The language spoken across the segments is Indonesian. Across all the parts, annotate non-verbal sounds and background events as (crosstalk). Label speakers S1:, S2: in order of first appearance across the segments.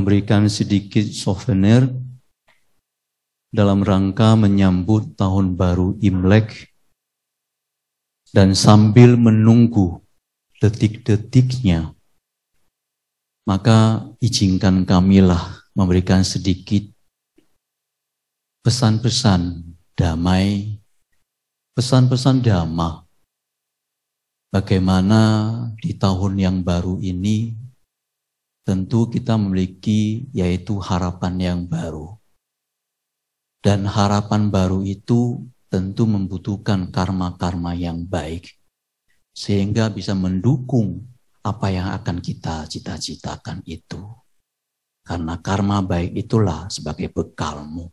S1: memberikan sedikit souvenir dalam rangka menyambut tahun baru Imlek dan sambil menunggu detik-detiknya, maka izinkan kamilah memberikan sedikit pesan-pesan damai, pesan-pesan damai Bagaimana di tahun yang baru ini tentu kita memiliki yaitu harapan yang baru. Dan harapan baru itu tentu membutuhkan karma-karma yang baik sehingga bisa mendukung apa yang akan kita cita-citakan itu. Karena karma baik itulah sebagai bekalmu.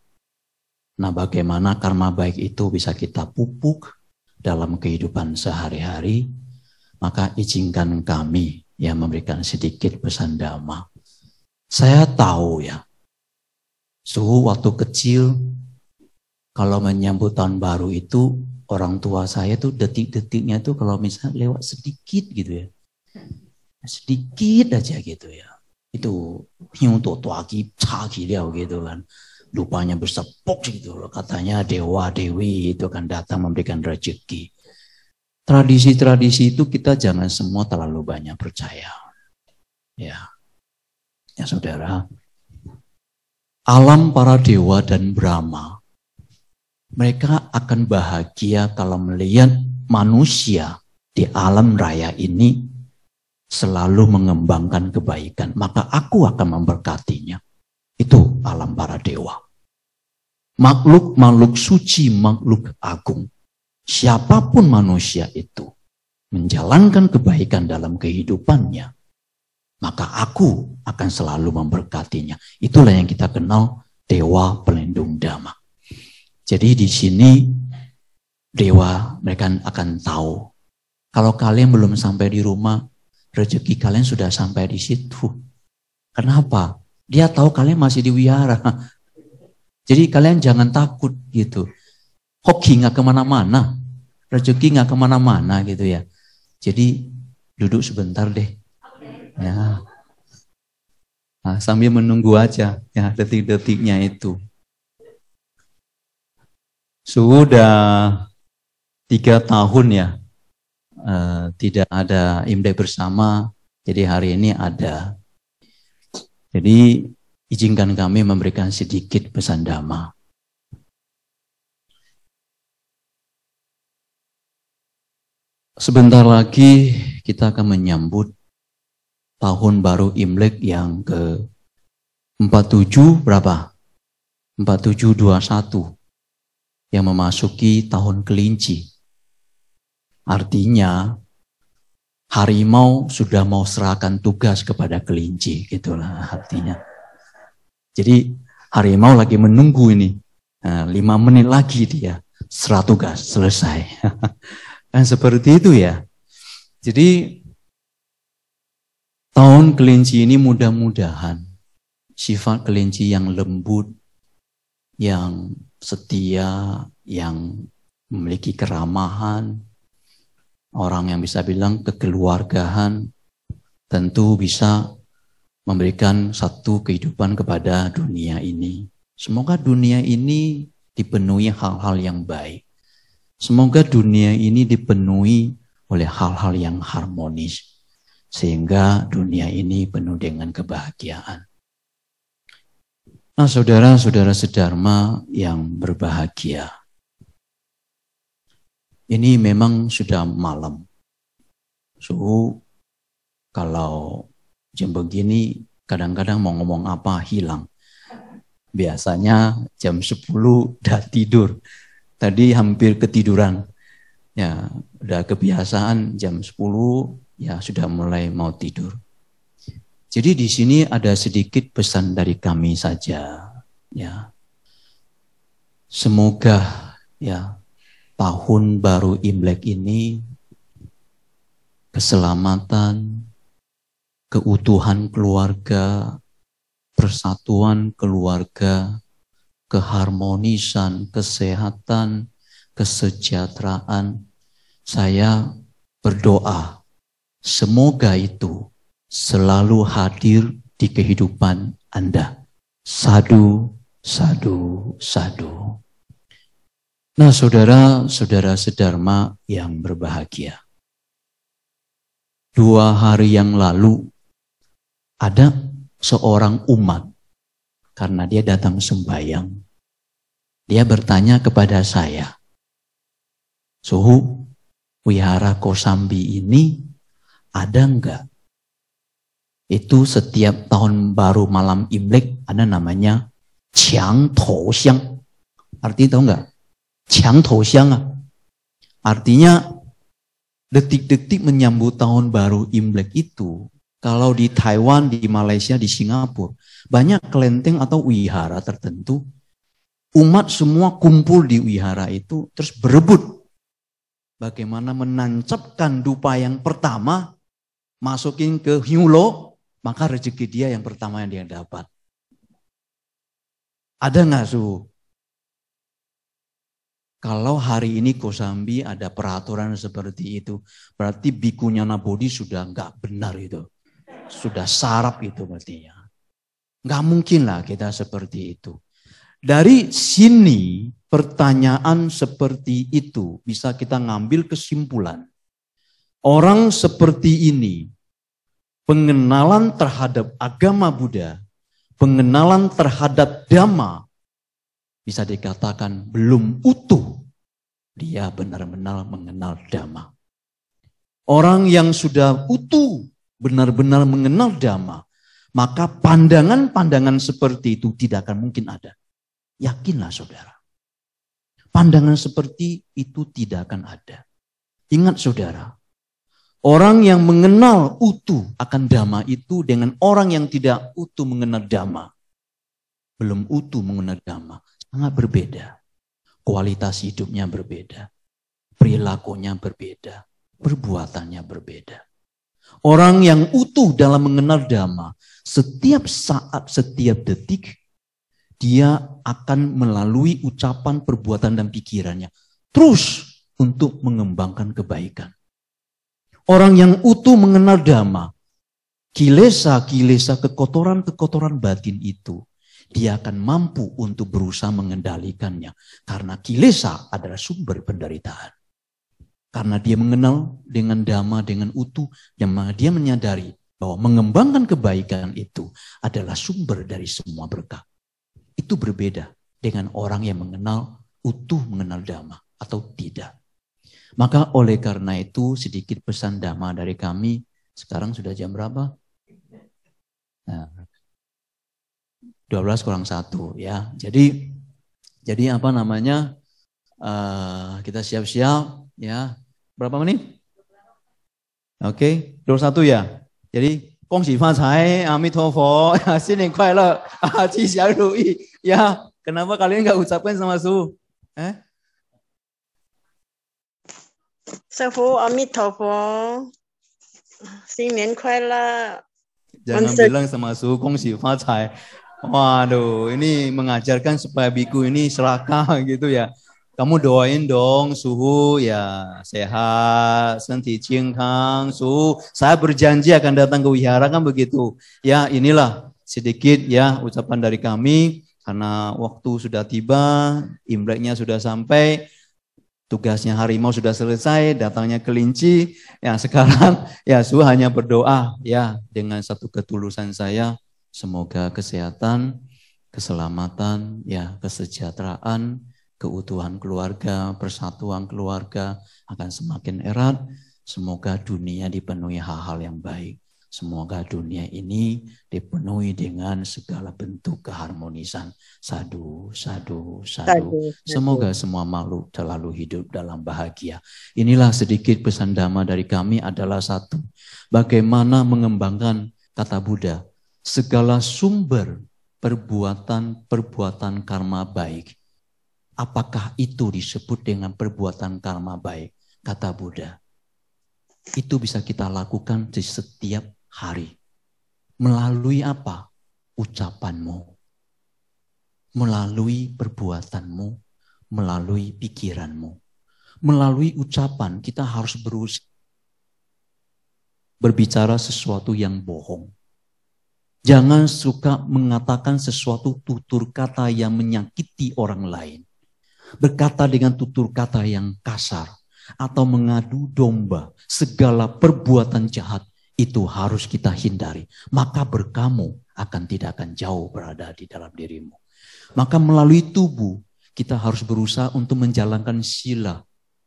S1: Nah, bagaimana karma baik itu bisa kita pupuk dalam kehidupan sehari-hari? Maka izinkan kami yang memberikan sedikit pesan dhamma. Saya tahu ya, suhu waktu kecil kalau menyambut tahun baru itu orang tua saya tuh detik-detiknya tuh kalau misalnya lewat sedikit gitu ya. Sedikit aja gitu ya. Itu yang tuaki caki gitu kan. Lupanya bersepuk gitu loh. Katanya dewa dewi itu akan datang memberikan rezeki tradisi-tradisi itu kita jangan semua terlalu banyak percaya. Ya. Ya Saudara, alam para dewa dan Brahma mereka akan bahagia kalau melihat manusia di alam raya ini selalu mengembangkan kebaikan, maka aku akan memberkatinya. Itu alam para dewa. Makhluk-makhluk suci, makhluk agung siapapun manusia itu menjalankan kebaikan dalam kehidupannya, maka aku akan selalu memberkatinya. Itulah yang kita kenal Dewa Pelindung Dhamma. Jadi di sini dewa mereka akan tahu. Kalau kalian belum sampai di rumah, rezeki kalian sudah sampai di situ. Kenapa? Dia tahu kalian masih di wihara. (laughs) Jadi kalian jangan takut gitu. Hoki nggak kemana-mana rezeki nggak kemana-mana gitu ya. Jadi duduk sebentar deh. Ya. Nah, sambil menunggu aja ya detik-detiknya itu. Sudah tiga tahun ya uh, tidak ada imlek bersama. Jadi hari ini ada. Jadi izinkan kami memberikan sedikit pesan damai. Sebentar lagi kita akan menyambut tahun baru Imlek yang ke 47 berapa? 4721 yang memasuki tahun kelinci. Artinya harimau sudah mau serahkan tugas kepada kelinci gitulah artinya. Jadi harimau lagi menunggu ini. Nah, lima menit lagi dia serah tugas selesai. (laughs) Kan seperti itu ya. Jadi tahun kelinci ini mudah-mudahan sifat kelinci yang lembut, yang setia, yang memiliki keramahan, orang yang bisa bilang kekeluargaan, tentu bisa memberikan satu kehidupan kepada dunia ini. Semoga dunia ini dipenuhi hal-hal yang baik. Semoga dunia ini dipenuhi oleh hal-hal yang harmonis. Sehingga dunia ini penuh dengan kebahagiaan. Nah saudara-saudara sedharma yang berbahagia. Ini memang sudah malam. Suhu kalau jam begini kadang-kadang mau ngomong apa hilang. Biasanya jam 10 udah tidur. Tadi hampir ketiduran. Ya, udah kebiasaan jam 10 ya sudah mulai mau tidur. Jadi di sini ada sedikit pesan dari kami saja, ya. Semoga ya tahun baru Imlek ini keselamatan, keutuhan keluarga, persatuan keluarga keharmonisan, kesehatan, kesejahteraan. Saya berdoa semoga itu selalu hadir di kehidupan Anda. Sadu, sadu, sadu. Nah, saudara-saudara sedharma yang berbahagia. Dua hari yang lalu ada seorang umat karena dia datang sembayang. Dia bertanya kepada saya, Suhu, wihara Kosambi ini ada enggak? Itu setiap tahun baru malam Imlek ada namanya Qiang Tou Xiang. Artinya tahu enggak? Qiang Tou Xiang. Ah. Artinya detik-detik menyambut tahun baru Imlek itu kalau di Taiwan, di Malaysia, di Singapura banyak kelenteng atau wihara tertentu, umat semua kumpul di wihara itu, terus berebut bagaimana menancapkan dupa yang pertama, masukin ke hiulo, maka rezeki dia yang pertama yang dia dapat. Ada nggak su? Kalau hari ini Kosambi ada peraturan seperti itu, berarti bikunya Nabodi sudah nggak benar itu. Sudah sarap itu artinya. Nggak mungkinlah kita seperti itu. Dari sini pertanyaan seperti itu bisa kita ngambil kesimpulan. Orang seperti ini, pengenalan terhadap agama Buddha, pengenalan terhadap dhamma, bisa dikatakan belum utuh. Dia benar-benar mengenal dhamma. Orang yang sudah utuh benar-benar mengenal damai maka pandangan-pandangan seperti itu tidak akan mungkin ada. Yakinlah saudara. Pandangan seperti itu tidak akan ada. Ingat saudara, orang yang mengenal utuh akan dhamma itu dengan orang yang tidak utuh mengenal dhamma. Belum utuh mengenal dhamma. Sangat berbeda. Kualitas hidupnya berbeda. Perilakunya berbeda. Perbuatannya berbeda. Orang yang utuh dalam mengenal dhamma, setiap saat, setiap detik, dia akan melalui ucapan, perbuatan, dan pikirannya. Terus untuk mengembangkan kebaikan. Orang yang utuh mengenal dhamma, kilesa-kilesa kekotoran-kekotoran batin itu, dia akan mampu untuk berusaha mengendalikannya. Karena kilesa adalah sumber penderitaan. Karena dia mengenal dengan dama, dengan utuh, yang dia menyadari bahwa mengembangkan kebaikan itu adalah sumber dari semua berkah. Itu berbeda dengan orang yang mengenal utuh, mengenal dama atau tidak. Maka oleh karena itu sedikit pesan dama dari kami. Sekarang sudah jam berapa? Nah, 12 kurang satu ya. Jadi jadi apa namanya? Uh, kita siap-siap Ya, berapa menit? Oke, okay, satu ya. Jadi, kong si fa cai, amitofo, (laughs) ya, sini kuala, ru yi. Ya, kenapa kalian nggak ucapkan sama su? Eh? Sefu, amitofo, sini kuala. Jangan bilang sama su, kong si fa cai. Waduh, ini mengajarkan supaya biku ini serakah (laughs) gitu ya kamu doain dong suhu ya sehat, senti cingkang, suhu. Saya berjanji akan datang ke wihara kan begitu. Ya inilah sedikit ya ucapan dari kami karena waktu sudah tiba, imleknya sudah sampai, tugasnya harimau sudah selesai, datangnya kelinci. Ya (laughs) sekarang ya suhu hanya berdoa ya dengan satu ketulusan saya semoga kesehatan, keselamatan, ya kesejahteraan keutuhan keluarga, persatuan keluarga akan semakin erat. Semoga dunia dipenuhi hal-hal yang baik. Semoga dunia ini dipenuhi dengan segala bentuk keharmonisan. Sadu, sadu, sadu. Semoga semua makhluk terlalu hidup dalam bahagia. Inilah sedikit pesan dhamma dari kami adalah satu. Bagaimana mengembangkan kata Buddha. Segala sumber perbuatan-perbuatan karma baik Apakah itu disebut dengan perbuatan karma baik? Kata Buddha. Itu bisa kita lakukan di setiap hari. Melalui apa? Ucapanmu. Melalui perbuatanmu. Melalui pikiranmu. Melalui ucapan kita harus berusaha berbicara sesuatu yang bohong. Jangan suka mengatakan sesuatu tutur kata yang menyakiti orang lain berkata dengan tutur kata yang kasar, atau mengadu domba, segala perbuatan jahat itu harus kita hindari. Maka berkamu akan tidak akan jauh berada di dalam dirimu. Maka melalui tubuh kita harus berusaha untuk menjalankan sila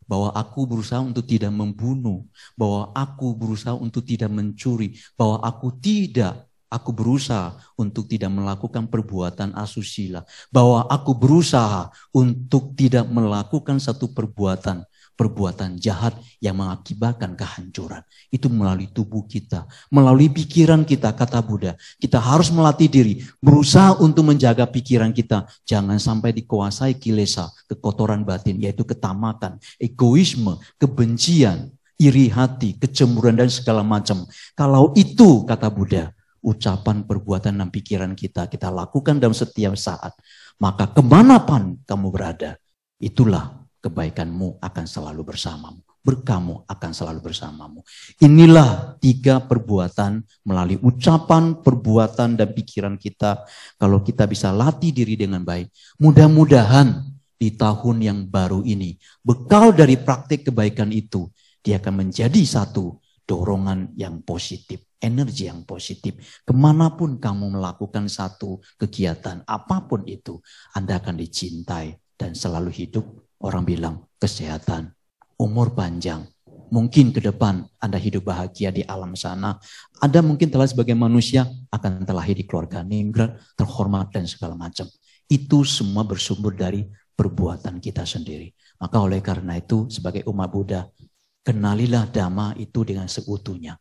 S1: bahwa aku berusaha untuk tidak membunuh, bahwa aku berusaha untuk tidak mencuri, bahwa aku tidak Aku berusaha untuk tidak melakukan perbuatan asusila. Bahwa aku berusaha untuk tidak melakukan satu perbuatan. Perbuatan jahat yang mengakibatkan kehancuran. Itu melalui tubuh kita. Melalui pikiran kita, kata Buddha. Kita harus melatih diri. Berusaha untuk menjaga pikiran kita. Jangan sampai dikuasai kilesa, kekotoran batin. Yaitu ketamakan, egoisme, kebencian, iri hati, kecemburuan dan segala macam. Kalau itu, kata Buddha, ucapan, perbuatan, dan pikiran kita. Kita lakukan dalam setiap saat. Maka kemanapun kamu berada, itulah kebaikanmu akan selalu bersamamu. Berkamu akan selalu bersamamu. Inilah tiga perbuatan melalui ucapan, perbuatan, dan pikiran kita. Kalau kita bisa latih diri dengan baik, mudah-mudahan di tahun yang baru ini, bekal dari praktik kebaikan itu, dia akan menjadi satu dorongan yang positif energi yang positif. Kemanapun kamu melakukan satu kegiatan, apapun itu, Anda akan dicintai dan selalu hidup. Orang bilang kesehatan, umur panjang. Mungkin ke depan Anda hidup bahagia di alam sana. Anda mungkin telah sebagai manusia akan terlahir di keluarga ningrat, terhormat dan segala macam. Itu semua bersumber dari perbuatan kita sendiri. Maka oleh karena itu sebagai umat Buddha, kenalilah dhamma itu dengan seutuhnya